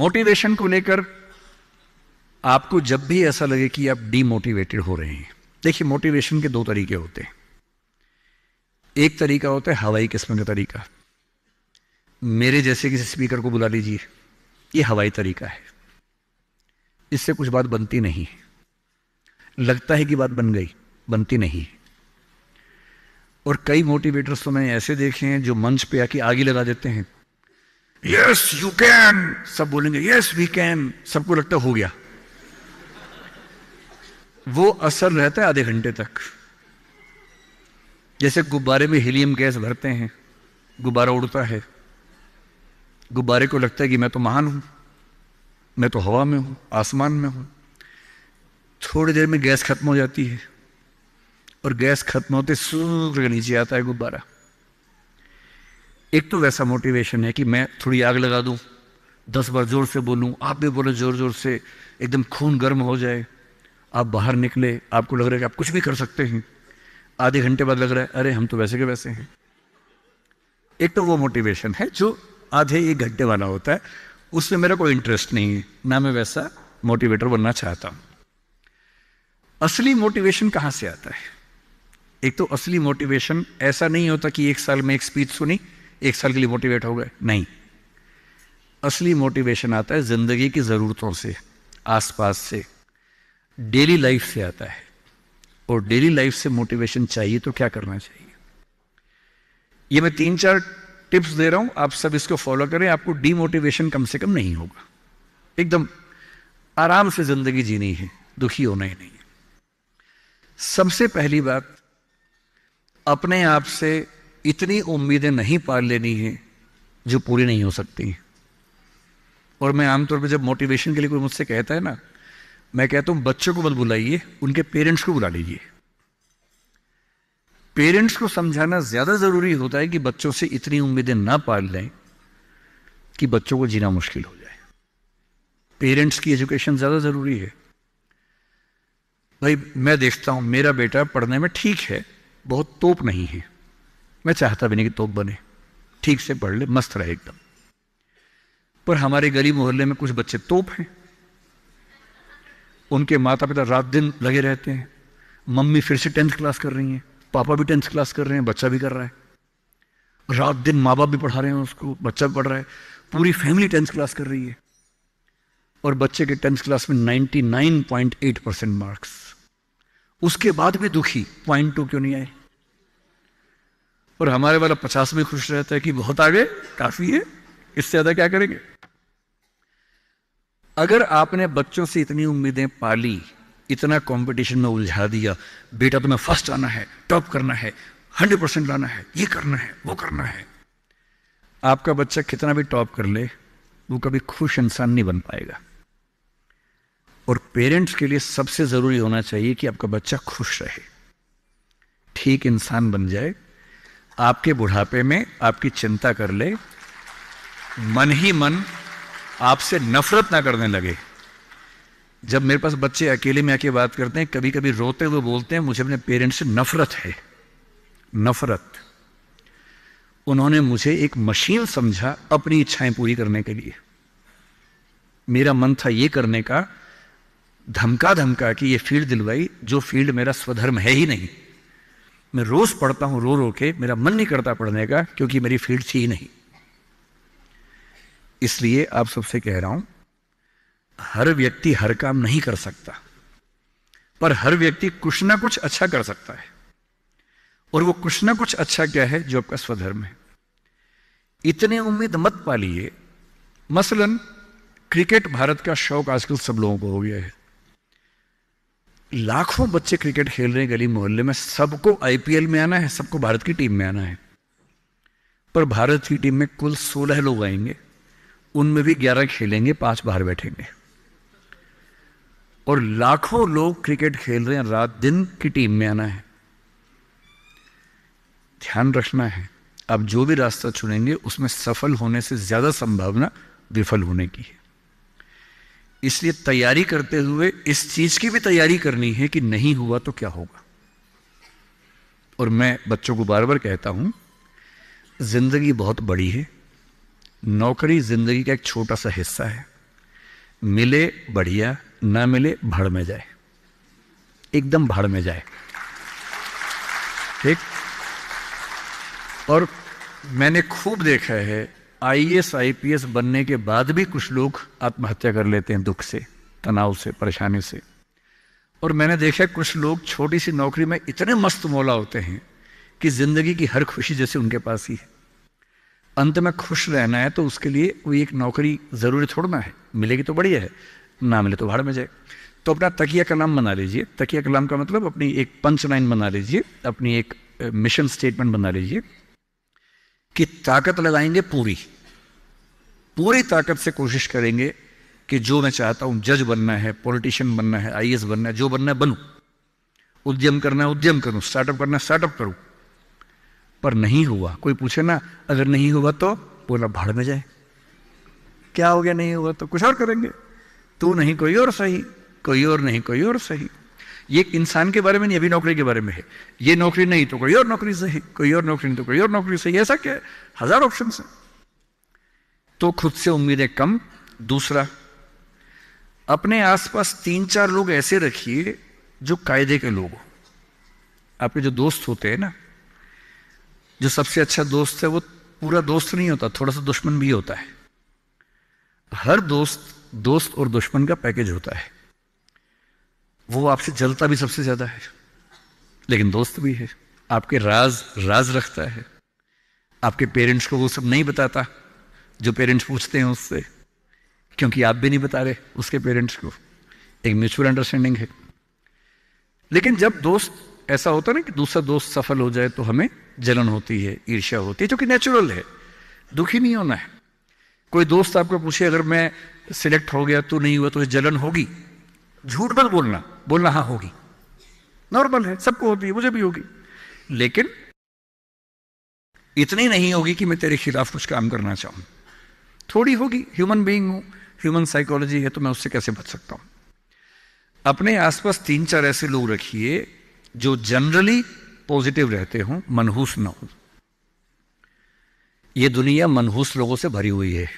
motivation को लेकर आपको जब भी ऐसा लगे कि आप डीमोटिवेटेड हो रहे हैं देखिए मोटिवेशन के दो तरीके होते हैं एक तरीका होता है हवाई किस्म का तरीका मेरे जैसे किसी स्पीकर को बुला लीजिए ये हवाई तरीका है इससे कुछ बात बनती नहीं लगता है कि बात बन गई बनती नहीं और कई मोटिवेटर्स तो मैंने ऐसे देखे हैं जो मंच पे आके आगे लगा देते हैं यस यू कैन सब बोलेंगे यस वी कैन सबको लगता हो गया वो असर रहता है आधे घंटे तक जैसे गुब्बारे में हीलियम गैस भरते हैं गुब्बारा उड़ता है गुब्बारे को लगता है कि मैं तो महान हूं मैं तो हवा में हूं आसमान में हूं थोड़ी देर में गैस खत्म हो जाती है और गैस खत्म होते सूख नीचे आता है गुब्बारा एक तो वैसा मोटिवेशन है कि मैं थोड़ी आग लगा दूं दस बार ज़ोर से बोलूं आप भी बोले ज़ोर ज़ोर से एकदम खून गर्म हो जाए आप बाहर निकले आपको लग रहा है कि आप कुछ भी कर सकते हैं आधे घंटे बाद लग रहा है अरे हम तो वैसे के वैसे हैं एक तो वो मोटिवेशन है जो आधे एक घंटे वाला होता है उसमें मेरा कोई इंटरेस्ट नहीं है ना मैं वैसा मोटिवेटर बनना चाहता हूं असली मोटिवेशन कहां से आता है एक तो असली मोटिवेशन ऐसा नहीं होता कि एक साल में एक स्पीच सुनी एक साल के लिए मोटिवेट हो गए नहीं असली मोटिवेशन आता है ज़िंदगी की ज़रूरतों से आसपास से डेली लाइफ से आता है और डेली लाइफ से मोटिवेशन चाहिए तो क्या करना चाहिए ये मैं तीन चार टिप्स दे रहा हूं आप सब इसको फॉलो करें आपको डीमोटिवेशन कम से कम नहीं होगा एकदम आराम से जिंदगी जीनी है दुखी होना ही नहीं है सबसे पहली बात अपने आप से इतनी उम्मीदें नहीं पाल लेनी है जो पूरी नहीं हो सकती और मैं आमतौर पर जब मोटिवेशन के लिए कोई मुझसे कहता है ना मैं कहता हूं बच्चों को मत बुलाइए उनके पेरेंट्स को बुला लीजिए पेरेंट्स को समझाना ज़्यादा ज़रूरी होता है कि बच्चों से इतनी उम्मीदें ना पाल लें कि बच्चों को जीना मुश्किल हो जाए पेरेंट्स की एजुकेशन ज़्यादा ज़रूरी है भाई मैं देखता हूं मेरा बेटा पढ़ने में ठीक है बहुत तोप नहीं है मैं चाहता भी नहीं कि तोप बने ठीक से पढ़ ले मस्त रहे एकदम पर हमारे गली मोहल्ले में कुछ बच्चे तोप हैं उनके माता पिता रात दिन लगे रहते हैं मम्मी फिर से टेंथ क्लास कर रही हैं पापा भी टेंथ क्लास कर रहे हैं बच्चा भी कर रहा है रात दिन माँ बाप भी पढ़ा रहे हैं उसको बच्चा भी पढ़ रहा है पूरी फैमिली टेंथ क्लास कर रही है और बच्चे के टेंथ क्लास में 99.8 परसेंट मार्क्स उसके बाद भी दुखी पॉइंट टू क्यों नहीं आए और हमारे वाला पचास में खुश रहता है कि बहुत आगे काफी है इससे ज्यादा क्या करेंगे अगर आपने बच्चों से इतनी उम्मीदें पाली इतना कंपटीशन में उलझा दिया बेटा तुम्हें फर्स्ट आना है टॉप करना है हंड्रेड परसेंट लाना है ये करना है वो करना है आपका बच्चा कितना भी टॉप कर ले वो कभी खुश इंसान नहीं बन पाएगा और पेरेंट्स के लिए सबसे ज़रूरी होना चाहिए कि आपका बच्चा खुश रहे ठीक इंसान बन जाए आपके बुढ़ापे में आपकी चिंता कर ले मन ही मन आपसे नफरत ना करने लगे जब मेरे पास बच्चे अकेले में आके बात करते हैं कभी कभी रोते हुए बोलते हैं मुझे अपने पेरेंट्स से नफरत है नफरत उन्होंने मुझे एक मशीन समझा अपनी इच्छाएं पूरी करने के लिए मेरा मन था ये करने का धमका धमका कि ये फील्ड दिलवाई जो फील्ड मेरा स्वधर्म है ही नहीं मैं रोज पढ़ता हूं रो रो के मेरा मन नहीं करता पढ़ने का क्योंकि मेरी फील्ड थी ही नहीं इसलिए आप सबसे कह रहा हूं हर व्यक्ति हर काम नहीं कर सकता पर हर व्यक्ति कुछ ना कुछ अच्छा कर सकता है और वो कुछ ना कुछ अच्छा क्या है जो आपका स्वधर्म है इतने उम्मीद मत पालिए मसलन क्रिकेट भारत का शौक आजकल सब लोगों को हो गया है लाखों बच्चे क्रिकेट खेल रहे हैं गली मोहल्ले में सबको आईपीएल में आना है सबको भारत की टीम में आना है पर भारत की टीम में कुल सोलह लोग आएंगे उनमें भी ग्यारह खेलेंगे पांच बाहर बैठेंगे और लाखों लोग क्रिकेट खेल रहे हैं रात दिन की टीम में आना है ध्यान रखना है आप जो भी रास्ता चुनेंगे उसमें सफल होने से ज़्यादा संभावना विफल होने की है इसलिए तैयारी करते हुए इस चीज की भी तैयारी करनी है कि नहीं हुआ तो क्या होगा और मैं बच्चों को बार बार कहता हूं जिंदगी बहुत बड़ी है नौकरी जिंदगी का एक छोटा सा हिस्सा है मिले बढ़िया ना मिले भाड़ में जाए एकदम भाड़ में जाए ठीक और मैंने खूब देखा है आईएएस आईपीएस बनने के बाद भी कुछ लोग आत्महत्या कर लेते हैं दुख से तनाव से परेशानी से और मैंने देखा कुछ लोग छोटी सी नौकरी में इतने मस्त मौला होते हैं कि ज़िंदगी की हर खुशी जैसे उनके पास ही है अंत में खुश रहना है तो उसके लिए कोई एक नौकरी ज़रूरी थोड़ना है मिलेगी तो बढ़िया है ना मिले तो भाड़ में जाए तो अपना तकिया कलाम बना लीजिए तकिया कलाम का मतलब अपनी एक पंच लाइन बना लीजिए अपनी एक मिशन स्टेटमेंट बना लीजिए कि ताकत लगाएंगे पूरी पूरी ताकत से कोशिश करेंगे कि जो मैं चाहता हूं जज बनना है पॉलिटिशियन बनना है आई बनना है जो बनना है बनू उद्यम करना है उद्यम करूं स्टार्टअप करना है स्टार्टअप करूं पर नहीं हुआ कोई पूछे ना अगर नहीं हुआ तो बोला भाड़ में जाए क्या हो गया नहीं हुआ तो कुछ और करेंगे तू नहीं कोई और सही कोई और नहीं कोई और सही ये इंसान के बारे में नहीं अभी नौकरी के बारे में है ये नौकरी नहीं तो कोई और नौकरी सही कोई और नौकरी नहीं तो कोई और नौकरी सही ऐसा क्या है हज़ार ऑप्शन है तो खुद से उम्मीदें कम दूसरा अपने आसपास तीन चार लोग ऐसे रखिए जो कायदे के लोग हो आपके जो दोस्त होते हैं ना जो सबसे अच्छा दोस्त है वो पूरा दोस्त नहीं होता थोड़ा सा दुश्मन भी होता है हर दोस्त दोस्त और दुश्मन का पैकेज होता है वो आपसे जलता भी सबसे ज्यादा है लेकिन दोस्त भी है आपके राज राज रखता है आपके पेरेंट्स को वो सब नहीं बताता जो पेरेंट्स पूछते हैं उससे क्योंकि आप भी नहीं बता रहे उसके पेरेंट्स को एक म्यूचुअल अंडरस्टैंडिंग है लेकिन जब दोस्त ऐसा होता ना कि दूसरा दोस्त सफल हो जाए तो हमें जलन होती है ईर्ष्या होती है जो कि नेचुरल है दुखी नहीं होना है कोई दोस्त आपको पूछे अगर मैं सिलेक्ट हो गया तो नहीं हुआ तो जलन होगी झूठ मत बोलना बोलना हाँ होगी नॉर्मल है सबको होती है मुझे भी होगी लेकिन इतनी नहीं होगी कि मैं तेरे खिलाफ कुछ काम करना चाहूँ थोड़ी होगी ह्यूमन बीइंग हूं ह्यूमन साइकोलॉजी है तो मैं उससे कैसे बच सकता हूं अपने आसपास तीन चार ऐसे लोग रखिए जो जनरली पॉजिटिव रहते हों मनहूस ना हो यह दुनिया मनहूस लोगों से भरी हुई है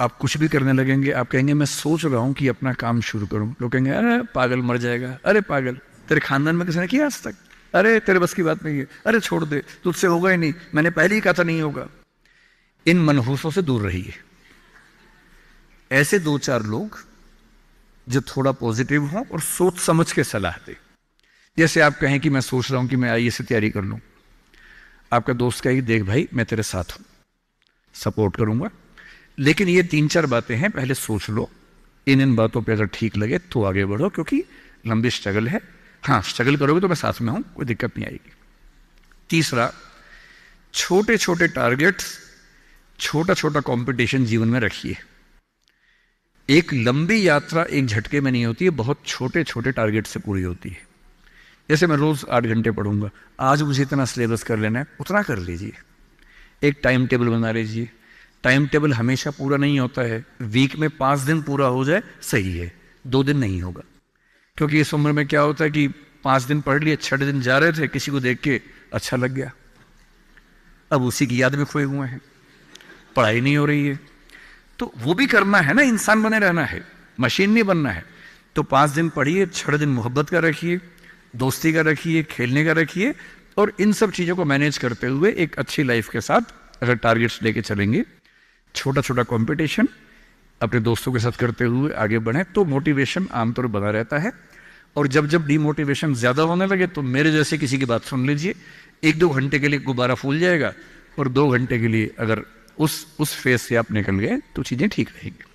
आप कुछ भी करने लगेंगे आप कहेंगे मैं सोच रहा हूं कि अपना काम शुरू करूं लोग कहेंगे अरे पागल मर जाएगा अरे पागल तेरे खानदान में किसी ने किया आज तक अरे तेरे बस की बात नहीं है अरे छोड़ दे तुझसे होगा ही नहीं मैंने पहले ही कहा था नहीं होगा इन मनहूसों से दूर रहिए ऐसे दो चार लोग जो थोड़ा पॉजिटिव हों और सोच समझ के सलाह दें जैसे आप कहें कि मैं सोच रहा हूं कि मैं आई से तैयारी कर लूं आपका दोस्त कहे देख भाई मैं तेरे साथ हूं सपोर्ट करूंगा लेकिन ये तीन चार बातें हैं पहले सोच लो इन इन बातों पे अगर ठीक लगे तो आगे बढ़ो क्योंकि लंबी स्ट्रगल है हाँ स्ट्रगल करोगे तो मैं साथ में हूं कोई दिक्कत नहीं आएगी तीसरा छोटे छोटे टारगेट्स छोटा छोटा कंपटीशन जीवन में रखिए एक लंबी यात्रा एक झटके में नहीं होती है बहुत छोटे छोटे टारगेट से पूरी होती है जैसे मैं रोज़ आठ घंटे पढ़ूंगा आज मुझे इतना सिलेबस कर लेना है उतना कर लीजिए एक टाइम टेबल बना लीजिए टाइम टेबल हमेशा पूरा नहीं होता है वीक में पाँच दिन पूरा हो जाए सही है दो दिन नहीं होगा क्योंकि इस उम्र में क्या होता है कि पाँच दिन पढ़ लिए छठ दिन जा रहे थे किसी को देख के अच्छा लग गया अब उसी की याद में खोए हुए हैं पढ़ाई नहीं हो रही है तो वो भी करना है ना इंसान बने रहना है मशीन नहीं बनना है तो पाँच दिन पढ़िए छः दिन मोहब्बत का रखिए दोस्ती का रखिए खेलने का रखिए और इन सब चीज़ों को मैनेज करते हुए एक अच्छी लाइफ के साथ अगर टारगेट्स लेके चलेंगे छोटा छोटा कॉम्पिटिशन अपने दोस्तों के साथ करते हुए आगे बढ़ें तो मोटिवेशन आमतौर बना रहता है और जब जब डीमोटिवेशन ज़्यादा होने लगे तो मेरे जैसे किसी की बात सुन लीजिए एक दो घंटे के लिए गुब्बारा फूल जाएगा और दो घंटे के लिए अगर उस उस फेज से आप निकल गए तो चीज़ें ठीक रहेंगी